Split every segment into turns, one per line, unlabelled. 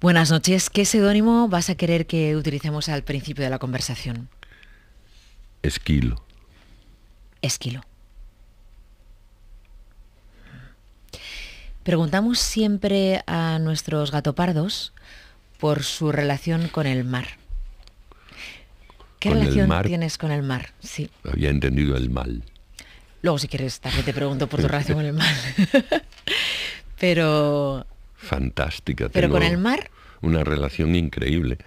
Buenas noches. ¿Qué seudónimo vas a querer que utilicemos al principio de la conversación? Esquilo. Esquilo. Preguntamos siempre a nuestros gatopardos por su relación con el mar. ¿Qué relación tienes con el mar? Sí.
Había entendido el mal.
Luego, si quieres, también te pregunto por tu relación con el mal. Pero
fantástica. Pero con el mar. Una relación increíble.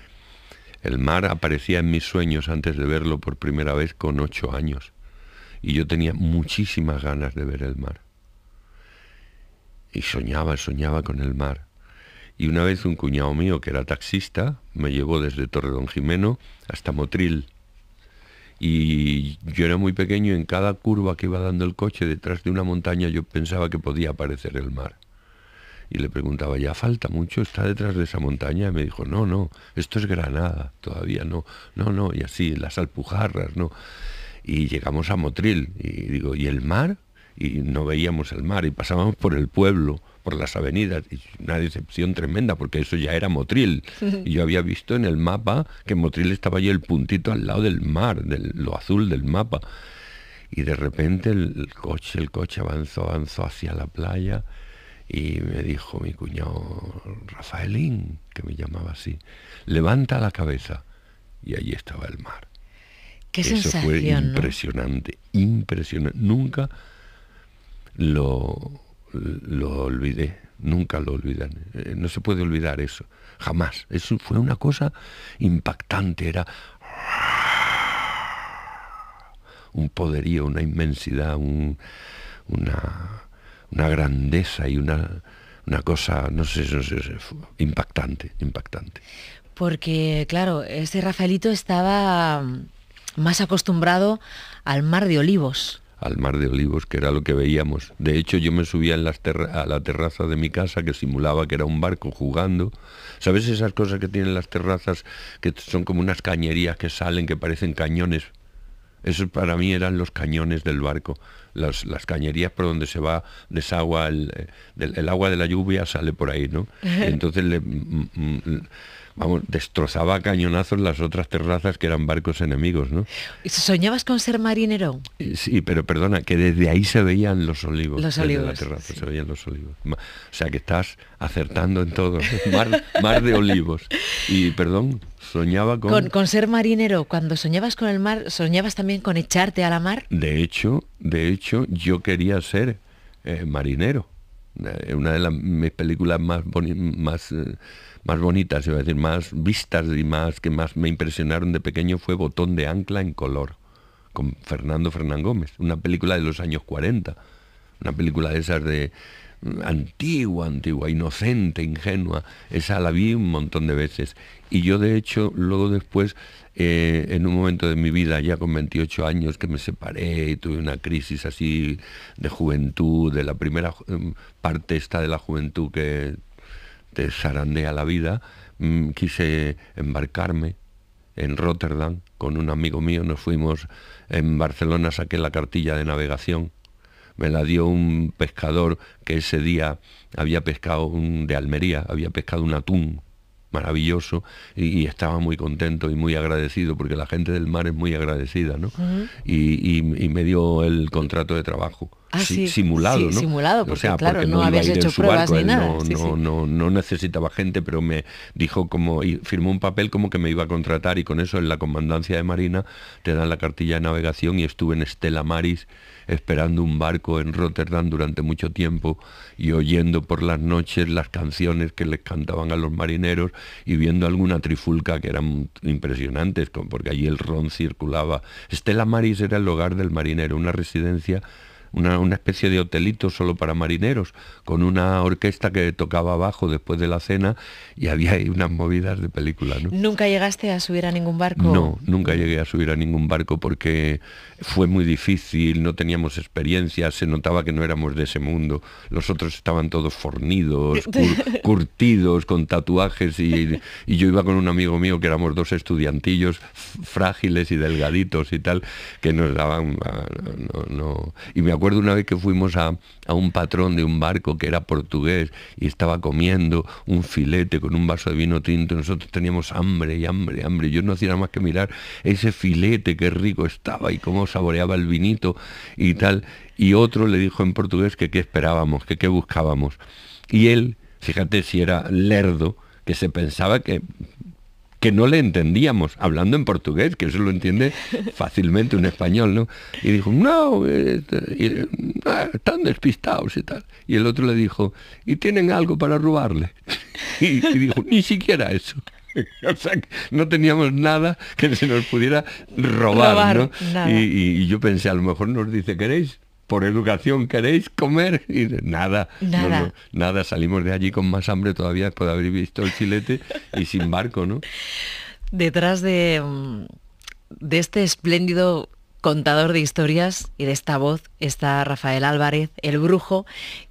El mar aparecía en mis sueños antes de verlo por primera vez con ocho años. Y yo tenía muchísimas ganas de ver el mar. Y soñaba, soñaba con el mar. Y una vez un cuñado mío, que era taxista, me llevó desde Don Jimeno hasta Motril. Y yo era muy pequeño, y en cada curva que iba dando el coche detrás de una montaña yo pensaba que podía aparecer el mar y le preguntaba, ¿ya falta mucho? ¿Está detrás de esa montaña? Y me dijo, no, no, esto es Granada, todavía no, no, no, y así, las alpujarras, no. Y llegamos a Motril y digo, ¿y el mar? Y no veíamos el mar y pasábamos por el pueblo, por las avenidas, y una decepción tremenda porque eso ya era Motril. Y yo había visto en el mapa que Motril estaba allí el puntito al lado del mar, del, lo azul del mapa. Y de repente el coche, el coche avanzó, avanzó hacia la playa y me dijo mi cuñado Rafaelín, que me llamaba así, levanta la cabeza. Y allí estaba el mar.
Eso fue impresionante,
impresionante. Nunca lo, olvidé, nunca lo olvidan. Eh, no se puede olvidar eso, jamás. Eso fue una cosa impactante, era un poderío, una inmensidad, un, una, una grandeza y una, cosa, no sé, no sé, impactante, impactante.
Porque, claro, este Rafaelito estaba mm, más acostumbrado al mar de olivos.
Al mar de olivos, que era lo que veíamos. De hecho, yo me subía en a la terraza de mi casa, que simulaba que era un barco jugando. ¿Sabes esas cosas que tienen las terrazas, que son como unas cañerías que salen, que parecen cañones? Eso para mí eran los cañones del barco, las, cañerías por donde se va, desagua, el, eh, el, agua de la lluvia sale por ahí, ¿no? entonces le, mm, mm, mm, vamos, destrozaba cañonazos las otras terrazas que eran barcos enemigos, ¿no?
¿Soñabas con ser marinero?
Sí, pero perdona, que desde ahí se veían los olivos. la los olivos. O sea que estás acertando en todo. Mar, mar de olivos. Y perdón,
con... ser marinero. Cuando soñabas con el mar, ¿soñabas también con echarte a la mar?
De hecho, de hecho, yo quería ser eh, marinero. Eh, una de las, mis películas más, más, eh, más bonitas, iba a decir, más vistas y más que más me impresionaron de pequeño fue Botón de Ancla en color, con Fernando Fernán Gómez, una película de los años 40, una película de esas de antigua, antigua, inocente, ingenua. Esa la vi un montón de veces. Y yo de hecho luego después, eh, en un momento de mi vida, ya con 28 años que me separé y tuve una crisis así de juventud, de la primera em, parte esta de la juventud que te zarandea la vida, mm, quise embarcarme en Rotterdam con un amigo mío, nos fuimos, en Barcelona saqué la cartilla de navegación me la dio un pescador que ese día había pescado un, de Almería, había pescado un atún maravilloso y, estaba muy contento y muy agradecido porque la gente del mar es muy agradecida, ¿no? y, me dio el contrato de trabajo. Ah, simulado, ¿no? Simulado, porque, claro, no, habías hecho pruebas ni nada. No, necesitaba gente, pero me dijo como, y firmó un papel como que me iba a contratar y con eso en la comandancia de Marina te dan la cartilla de navegación y estuve en Estela Maris esperando un barco en Rotterdam durante mucho tiempo y oyendo por las noches las canciones que les cantaban a los marineros y viendo alguna trifulca que eran impresionantes, porque allí el ron circulaba. Estela Maris era el hogar del marinero, una residencia una, especie de hotelito solo para marineros, con una orquesta que tocaba abajo después de la cena y había unas movidas de película.
¿Nunca llegaste a subir a ningún barco? No,
nunca llegué a subir a ningún barco porque fue muy difícil, no teníamos experiencia, se notaba que no éramos de ese mundo. Los otros estaban todos fornidos, curtidos, con tatuajes y, yo iba con un amigo mío que éramos dos estudiantillos frágiles y delgaditos y tal, que nos daban... Ah, no, no, y Recuerdo una vez que fuimos a, un patrón de un barco que era portugués y estaba comiendo un filete con un vaso de vino tinto. Nosotros teníamos hambre y hambre, hambre. Yo no hacía más que mirar ese filete, qué rico estaba y cómo saboreaba el vinito y tal. Y otro le dijo en portugués que qué esperábamos, que qué buscábamos. Y él, fíjate si era lerdo, que se pensaba que que no le entendíamos, hablando en portugués, que eso lo entiende fácilmente un español, ¿no? Y dijo, no, este, ah, están despistados y tal. Y el otro le dijo, ¿y tienen algo para robarle? y, dijo, ni siquiera eso. O sea, no teníamos nada que se nos pudiera robar, ¿no? y, yo pensé, a lo mejor nos dice, ¿queréis por educación, ¿queréis comer? Y nada, nada. nada, salimos de allí con más hambre todavía por haber visto el chilete y sin barco, ¿no?
Detrás de, mm, de este espléndido contador de historias y de esta voz está Rafael Álvarez, el brujo,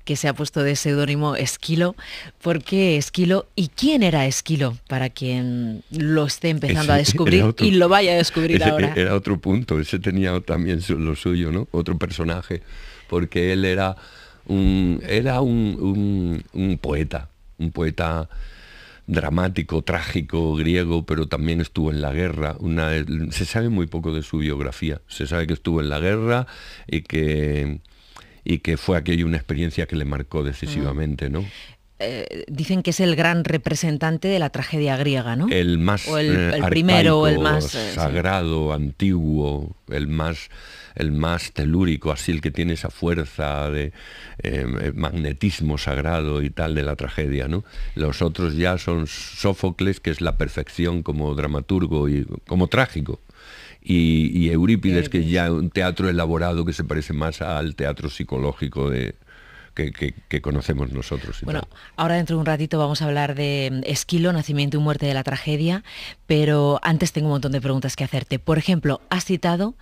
que se ha puesto de seudónimo Esquilo. ¿Por qué Esquilo? ¿Y quién era Esquilo? Para quien lo esté empezando a descubrir y lo vaya a descubrir ahora.
Era otro punto, ese tenía también lo suyo, ¿no? Otro personaje, porque él era un, era un poeta, un poeta dramático, trágico, griego, pero también estuvo en la guerra. Una, se sabe muy poco de su biografía. Se sabe que estuvo en la guerra y que y que fue aquello una experiencia que le marcó decisivamente, ¿no?
Eh, dicen que es el gran representante de la tragedia griega, ¿no? El
más eh, el, primero, el más eh, sagrado, antiguo, el más el más telúrico, así el que tiene esa fuerza de em, magnetismo sagrado y tal de la tragedia, ¿no? Los otros ya son Sófocles, que es la perfección como dramaturgo y como trágico. Y, Eurípides, Eurípides, que ya un teatro elaborado que se parece más al teatro psicológico de, que, conocemos nosotros. bueno,
ahora dentro de un ratito vamos a hablar de mm, Esquilo, nacimiento y muerte de la tragedia, pero antes tengo un montón de preguntas que hacerte. Por ejemplo, has citado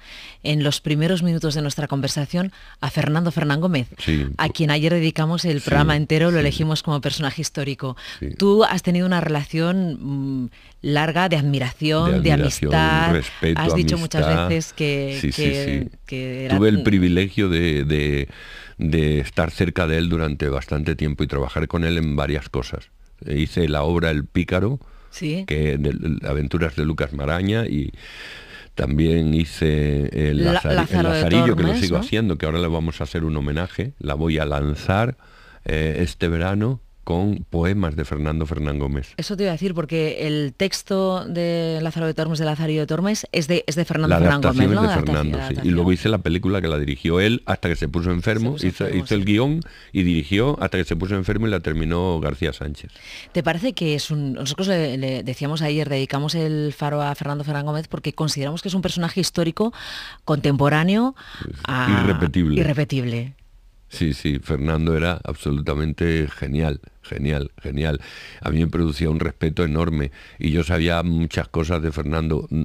en los primeros minutos de nuestra conversación a Fernando Fernán Gómez, a quien ayer dedicamos el programa entero, lo elegimos como personaje histórico. Tú has tenido una relación mm, larga de admiración, de, amistad, has dicho muchas veces que, tuve el
privilegio de de estar cerca de él durante bastante tiempo y trabajar con él en varias cosas. Eh, hice la obra El Pícaro, que de, Aventuras de Lucas Maraña y también hice el, Lazarillo, que lo sigo haciendo, que ahora le vamos a hacer un homenaje, la voy a lanzar eh, este verano con poemas de Fernando Fernán Gómez.
Eso te iba a decir, porque el texto de Lázaro de Tormes, de Lázaro de Tormes, es de, es de Fernando Fernán Gómez. ¿no? de Fernando, Y luego
hice la película que la dirigió él hasta que se puso enfermo, se hizo, el guión y dirigió hasta que se puso enfermo y la terminó García Sánchez.
¿Te parece que es un... Nosotros le, decíamos ayer, dedicamos el faro a Fernando Fernán Gómez porque consideramos que es un personaje histórico, contemporáneo, a... irrepetible. irrepetible.
Sí, sí, Fernando era absolutamente genial, genial, genial. A mí me producía un respeto enorme y yo sabía muchas cosas de Fernando, mm,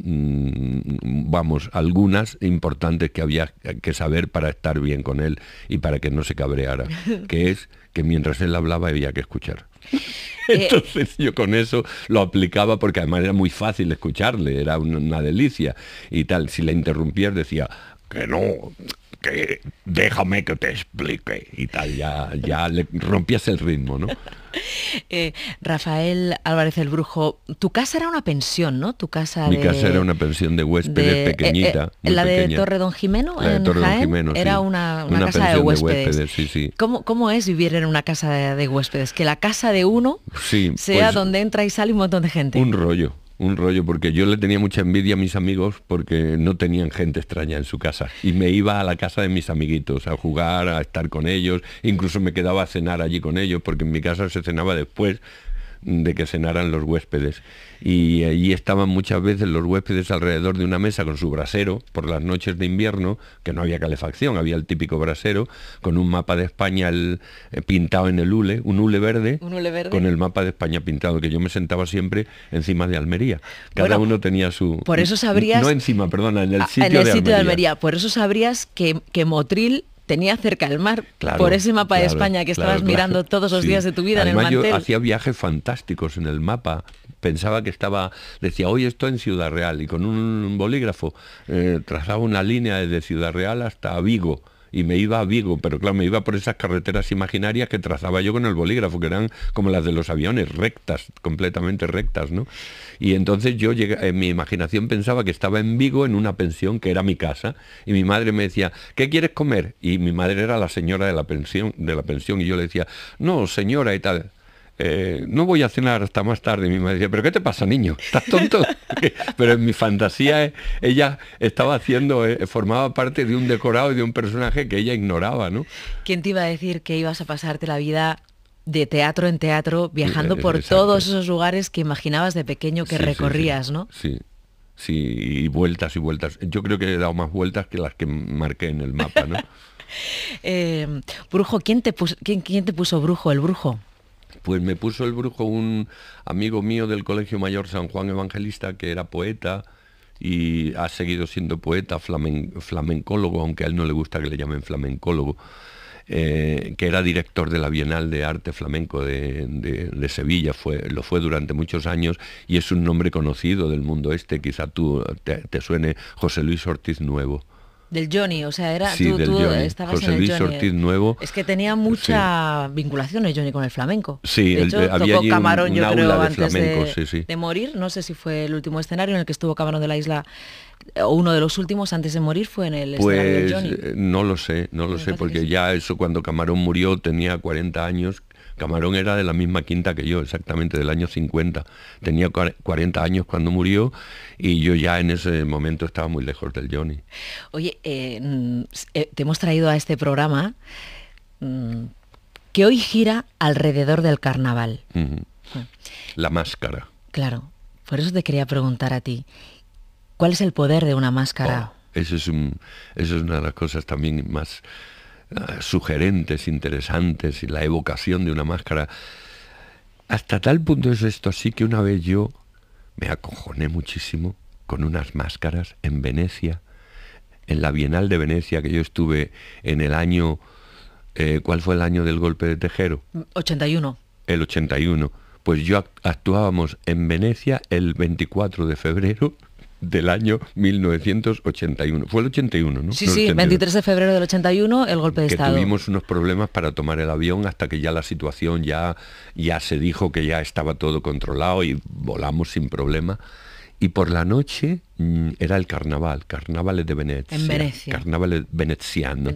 mm, vamos, algunas importantes que había que saber para estar bien con él y para que no se cabreara, que es que mientras él hablaba había que escuchar. Eh, Entonces yo con eso lo aplicaba porque además era muy fácil escucharle, era una, delicia y tal. Si le interrumpías decía, que no, que déjame que te explique y tal, ya, ya le rompías el ritmo, ¿no?
Eh, Rafael Álvarez el Brujo, tu casa era una pensión, ¿no? Tu casa Mi casa era
una pensión de huéspedes eh, eh, pequeñita. en la de Torre
Don Jimeno, era una, una, casa de huéspedes. ¿Cómo, es vivir en una casa de, huéspedes? Que la casa de uno
sea pues donde
entra y sale un montón de gente. Un
rollo un rollo, porque yo le tenía mucha envidia a mis amigos porque no tenían gente extraña en su casa. Y me iba a la casa de mis amiguitos a jugar, a estar con ellos, incluso me quedaba a cenar allí con ellos, porque en mi casa se cenaba después, de que cenaran los huéspedes. Y allí eh, estaban muchas veces los huéspedes alrededor de una mesa con su brasero, por las noches de invierno, que no había calefacción, había el típico brasero, con un mapa de España eh, pintado en el hule, un hule verde, con el mapa de España pintado, que yo me sentaba siempre encima de Almería. Cada uno tenía su... Por eso sabrías... No encima, perdona, en el sitio, en el sitio de, Almería.
Por eso sabrías que, que Motril tenía cerca el mar, por ese mapa de España que estabas mirando todos los días de tu vida en el mantel. hacía
viajes fantásticos en el mapa, pensaba que estaba, decía, hoy estoy en Ciudad Real y con un bolígrafo eh, trazaba una línea desde Ciudad Real hasta Vigo y me iba a Vigo, pero claro, me iba por esas carreteras imaginarias que trazaba yo con el bolígrafo, que eran como las de los aviones, rectas, completamente rectas, ¿no? Y entonces yo en eh, mi imaginación pensaba que estaba en Vigo en una pensión que era mi casa, y mi madre me decía, ¿qué quieres comer? Y mi madre era la señora de la pensión, de la pensión, y yo le decía, no, señora y tal. Eh, no voy a cenar hasta más tarde. Mi madre decía, ¿pero qué te pasa, niño? ¿Estás tonto? Pero en mi fantasía eh, ella estaba haciendo, eh, formaba parte de un decorado y de un personaje que ella ignoraba, ¿no?
¿Quién te iba a decir que ibas a pasarte la vida de teatro en teatro, viajando por todos esos lugares que imaginabas de pequeño que recorrías, ¿no?
Sí, sí, y vueltas y vueltas. Yo creo que he dado más vueltas que las que marqué en el mapa, ¿no?
brujo, ¿quién te, puso, ¿quién
te puso brujo? ¿El brujo? Pues me puso el brujo un amigo mío del Colegio Mayor San Juan Evangelista, que era poeta y ha seguido siendo poeta, flamencólogo, aunque a él no le gusta que le llamen flamencólogo, eh, que era director de la Bienal de Arte Flamenco de, Sevilla, lo fue durante muchos años y es un nombre conocido del mundo este, quizá tú te suene José Luis Ortiz Nuevo.
Del Johnny, o sea, era tú, estabas en el Luis Johnny. Nuevo. Es que tenía mucha vinculación el Johnny con el flamenco. Sí, de el, Camarón, yo creo, antes de, morir. No sé si fue el último escenario en el que estuvo Camarón de la Isla o uno de los últimos antes de morir fue en el pues, escenario del
Johnny. Eh, no lo sé, no lo sé, porque ya eso cuando Camarón murió tenía 40 años, Camarón era de la misma quinta que yo, exactamente del año 50. Tenía 40 años cuando murió y yo ya en ese momento estaba muy lejos del Johnny.
Oye, eh, mm, eh, te hemos traído a este programa mm, que hoy gira alrededor del carnaval.
Ah. La máscara.
Claro, por eso te quería preguntar a ti, ¿cuál es el poder de una máscara?
Oh, eso es una de las cosas también más eh, sugerentes, interesantes, y la evocación de una máscara. Hasta tal punto es esto así que una vez yo me acojoné muchísimo con unas máscaras en Venecia, en la Bienal de Venecia, que yo estuve en el año... Eh, ¿Cuál fue el año del golpe de Tejero?
81.
El 81. Pues yo actuábamos en Venecia el 24 de febrero del año 1981. Fue el 81, ¿no? Sí, sí, 23 de
febrero del 81, el golpe de que Tuvimos
unos problemas para tomar el avión hasta que ya la situación ya, ya se dijo que ya estaba todo controlado y volamos sin problema. Y por la noche mm, era el carnaval, carnavales de Venecia. En Venecia. Carnavales venecianos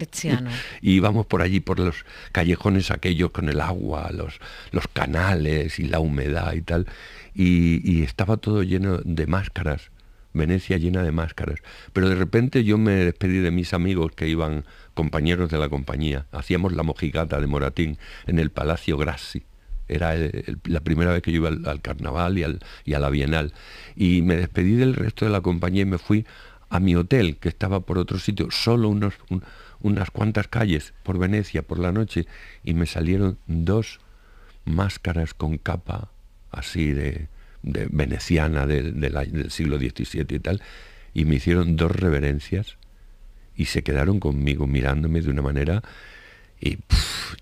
Y íbamos por allí, por los callejones aquellos con el agua, los, los canales y la humedad y tal. y estaba todo lleno de máscaras Venecia llena de máscaras. Pero de repente yo me despedí de mis amigos que iban compañeros de la compañía. Hacíamos la mojigata de Moratín en el Palacio Grassi. Era la primera vez que yo iba al, carnaval y, y a la Bienal. Y me despedí del resto de la compañía y me fui a mi hotel, que estaba por otro sitio, solo unos, unas cuantas calles por Venecia por la noche, y me salieron dos máscaras con capa así de, veneciana del siglo XVII y tal, y me hicieron dos reverencias y se quedaron conmigo mirándome de una manera y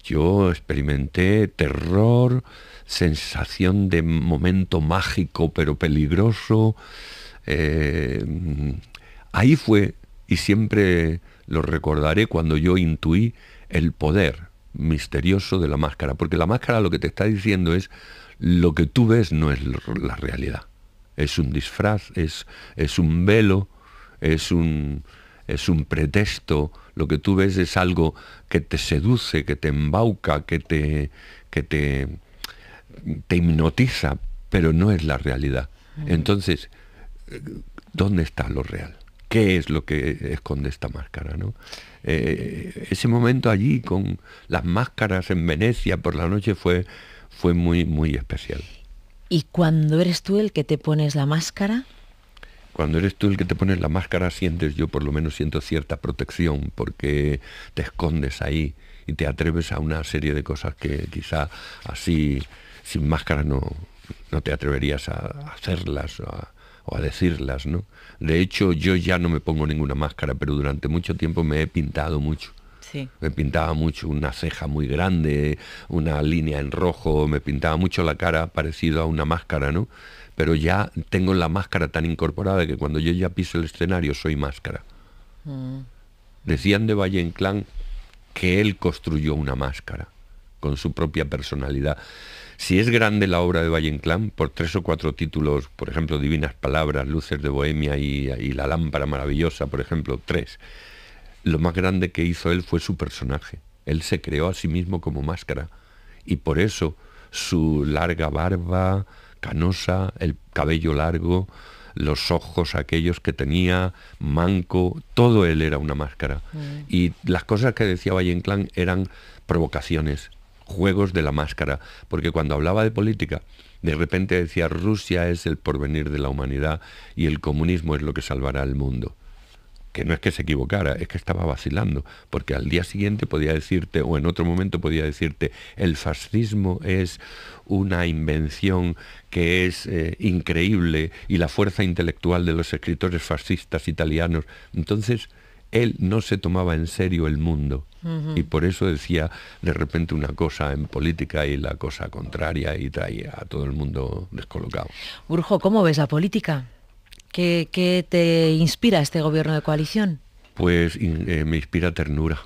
yo experimenté terror, sensación de momento mágico pero peligroso. Eh, ahí fue, y siempre lo recordaré cuando yo intuí el poder misterioso de la máscara, porque la máscara lo que te está diciendo es lo que tú ves no es la realidad. Es un disfraz, es, es un velo, es un, es un pretexto, lo que tú ves es algo que te seduce, que te embauca, que te, que te, te hipnotiza, pero no es la realidad. Entonces, ¿dónde está lo real? ¿Qué es lo que esconde esta máscara? ¿no? Eh, ese momento allí con las máscaras en Venecia por la noche fue, fue muy, muy especial.
¿Y cuando eres tú el que te pones la máscara?
Cuando eres tú el que te pones la máscara sientes, yo por lo menos siento cierta protección porque te escondes ahí y te atreves a una serie de cosas que quizá así sin máscara no, no te atreverías a hacerlas o a, decirlas, ¿no? De hecho, yo ya no me pongo ninguna máscara, pero durante mucho tiempo me he pintado mucho me pintaba mucho una ceja muy grande, una línea en rojo, me pintaba mucho la cara parecido a una máscara, ¿no? Pero ya tengo la máscara tan incorporada que cuando yo ya piso el escenario soy máscara. Mm. Decían de Valle Inclán que él construyó una máscara con su propia personalidad. Si es grande la obra de Valle por tres o cuatro títulos, por ejemplo, Divinas Palabras, Luces de Bohemia y La Lámpara Maravillosa, por ejemplo, tres, lo más grande que hizo él fue su personaje. Él se creó a sí mismo como máscara y por eso su larga barba canosa, el cabello largo, los ojos aquellos que tenía, manco, todo él era una máscara. Mm. Y las cosas que decía Valle eran provocaciones, juegos de la máscara, porque cuando hablaba de política, de repente decía Rusia es el porvenir de la humanidad y el comunismo es lo que salvará al mundo que no es que se equivocara, es que estaba vacilando, porque al día siguiente podía decirte, o en otro momento podía decirte, el fascismo es una invención que es eh, increíble y la fuerza intelectual de los escritores fascistas italianos. Entonces, él no se tomaba en serio el mundo y por eso decía de repente una cosa en política y la cosa contraria y traía a todo el mundo descolocado.
Burjo, ¿cómo ves la política? ¿Qué, te inspira este gobierno de
coalición? Pues eh, me inspira ternura.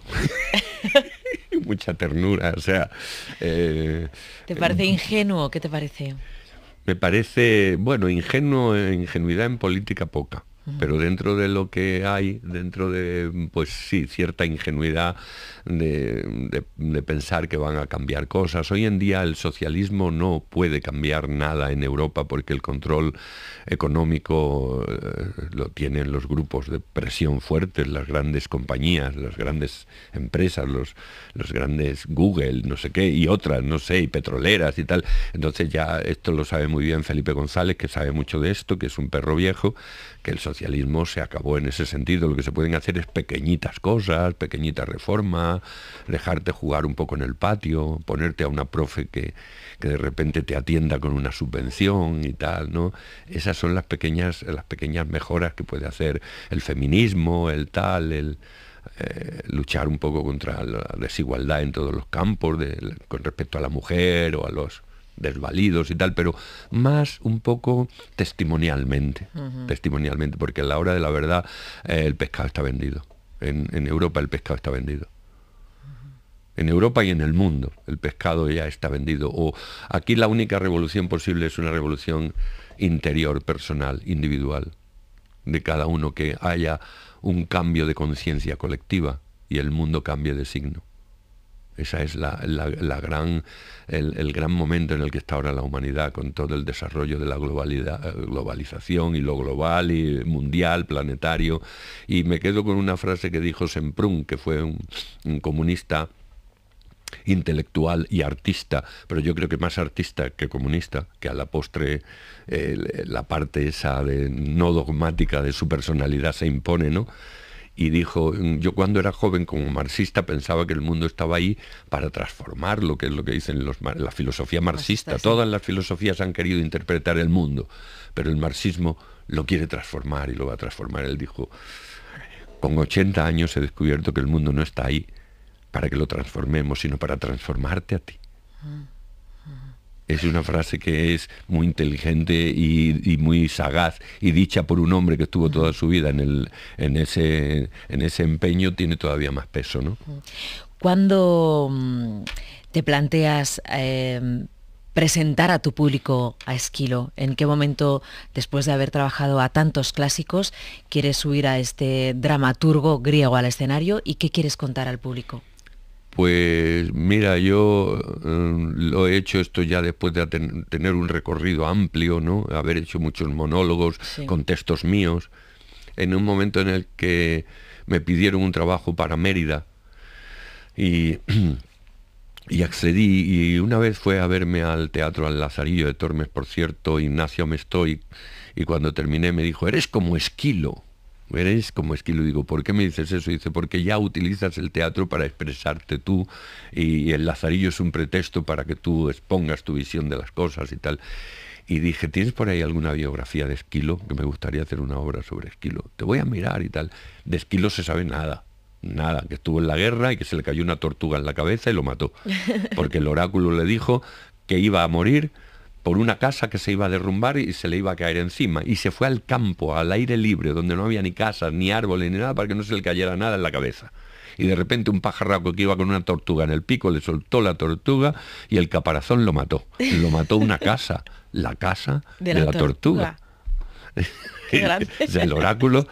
Mucha ternura, o sea... Eh,
¿Te parece eh, ingenuo? ¿Qué te parece?
Me parece, bueno, ingenuo, ingenuidad en política poca pero dentro de lo que hay, dentro de, pues sí, cierta ingenuidad de, pensar que van a cambiar cosas. Hoy en día el socialismo no puede cambiar nada en Europa porque el control económico eh, lo tienen los grupos de presión fuertes, las grandes compañías, las grandes empresas, los, los grandes Google, no sé qué, y otras, no sé, y petroleras y tal. Entonces ya esto lo sabe muy bien Felipe González, que sabe mucho de esto, que es un perro viejo, que el socialismo socialismo se acabó en ese sentido. Lo que se pueden hacer es pequeñitas cosas, pequeñitas reformas, dejarte jugar un poco en el patio, ponerte a una profe que, que de repente te atienda con una subvención y tal, ¿no? Esas son las pequeñas, las pequeñas mejoras que puede hacer el feminismo, el tal, el... Eh, luchar un poco contra la desigualdad en todos los campos con respecto a la mujer o a los desvalidos y tal, pero más un poco testimonialmente, testimonialmente, porque a la hora de la verdad eh, el pescado está vendido. En, Europa el pescado está vendido. En Europa y en el mundo el pescado ya está vendido. O aquí la única revolución posible es una revolución interior, personal, individual, de cada uno que haya un cambio de conciencia colectiva y el mundo cambie de signo. Esa es la, gran, el, gran momento en el que está ahora la humanidad, con todo el desarrollo de la globalidad, globalización y lo global y mundial, planetario. Y me quedo con una frase que dijo Semprún, que fue un, comunista intelectual y artista, pero yo creo que más artista que comunista, que a la postre eh, la parte esa no dogmática de su personalidad se impone, ¿no? y dijo, mm, yo cuando era joven como marxista pensaba que el mundo estaba ahí para transformar lo que es lo que dicen la filosofía marxista. Todas las filosofías han querido interpretar el mundo, pero el marxismo lo quiere transformar y lo va a transformar. Él dijo, con 80 años he descubierto que el mundo no está ahí para que lo transformemos, sino para transformarte a ti. Ah es una frase que es muy inteligente y, muy sagaz y dicha por un hombre que estuvo toda su vida en, ese, empeño tiene todavía más peso. ¿no?
Cuando mm, te planteas eh, presentar a tu público a Esquilo, ¿en qué momento, después de haber trabajado a tantos clásicos, quieres subir a este dramaturgo griego al escenario y qué quieres contar al público?
Pues mira, yo em, lo he hecho esto ya después de tener un recorrido amplio, ¿no? Haber hecho muchos monólogos con textos míos, en un momento en el que me pidieron un trabajo para Mérida y, y accedí, y una vez fue a verme al Teatro Al Lazarillo de Tormes, por cierto, Ignacio Mestoy, y cuando terminé me dijo, eres como esquilo. Veréis como Esquilo? Y digo, ¿por qué me dices eso? Dice, porque ya utilizas el teatro para expresarte tú y el lazarillo es un pretexto para que tú expongas tu visión de las cosas y tal. Y dije, ¿tienes por ahí alguna biografía de Esquilo? Que me gustaría hacer una obra sobre Esquilo. Te voy a mirar y tal. De Esquilo se sabe nada nada, que estuvo en la guerra y que se le cayó una tortuga en la cabeza y lo mató. Porque el oráculo le dijo que iba a morir por una casa que se iba a derrumbar y se le iba a caer encima. Y se fue al campo, al aire libre, donde no había ni casa, ni árboles, ni nada, para que no se le cayera nada en la cabeza. Y de repente un pajarraco que iba con una tortuga en el pico le soltó la tortuga y el caparazón lo mató. Lo mató una casa, la casa de, la, tortuga. grande! el oráculo.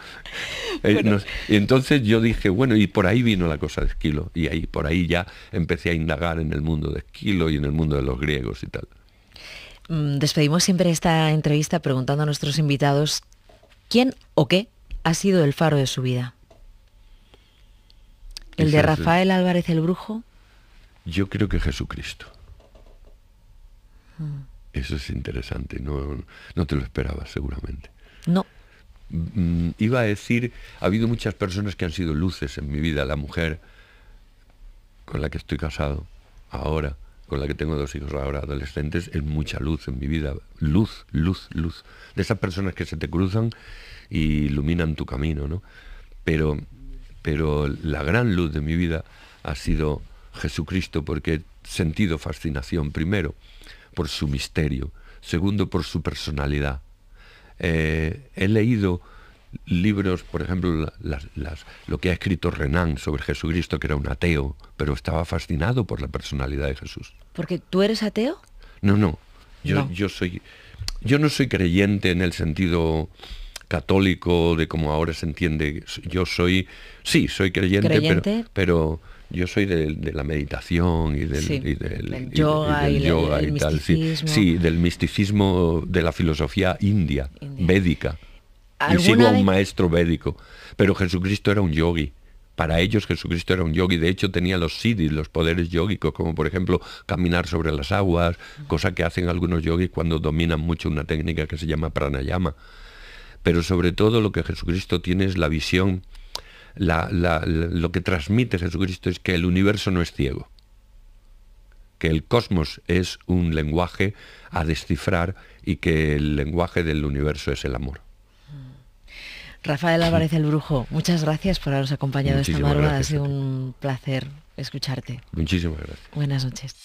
Eh, y entonces yo dije, bueno, y por ahí vino la cosa de Esquilo. Y ahí, por ahí ya empecé a indagar en el mundo de Esquilo y en el mundo de los griegos y tal.
Mm, despedimos siempre esta entrevista preguntando a nuestros invitados quién o qué ha sido el faro de su vida.
¿El de Rafael
Álvarez el Brujo?
Yo creo que Jesucristo. Mm. Eso es interesante, no, no te lo esperabas seguramente. No. Mm, iba a decir, ha habido muchas personas que han sido luces en mi vida. La mujer con la que estoy casado ahora, con la que tengo dos hijos ahora adolescentes, es mucha luz en mi vida. Luz, luz, luz. De esas personas que se te cruzan y iluminan tu camino, ¿no? Pero, pero la gran luz de mi vida ha sido Jesucristo, porque he sentido fascinación, primero, por su misterio, segundo, por su personalidad. Eh, he leído libros, por ejemplo, las, lo que ha escrito Renan sobre Jesucristo, que era un ateo, pero estaba fascinado por la personalidad de Jesús.
¿Porque tú eres ateo?
No, no. Yo, no. yo soy. Yo no soy creyente en el sentido católico de como ahora se entiende. Yo soy. Sí, soy creyente, pero, yo soy de, la meditación y del, yoga y, tal. Sí, del misticismo de la filosofía india. védica y sigo a un maestro védico. Pero Jesucristo era un yogi. Para ellos Jesucristo era un yogi, de hecho tenía los siddhis, los poderes yógicos, como por ejemplo caminar sobre las aguas, cosa que hacen algunos yogis cuando dominan mucho una técnica que se llama pranayama. Pero sobre todo lo que Jesucristo tiene es la visión, lo que transmite Jesucristo es que el universo no es ciego, que el cosmos es un lenguaje a descifrar y que el lenguaje del universo es el amor.
Rafael Álvarez el Brujo, muchas gracias por habernos acompañado esta madrugada. Ha sido un placer escucharte. Muchísimas gracias. Buenas noches.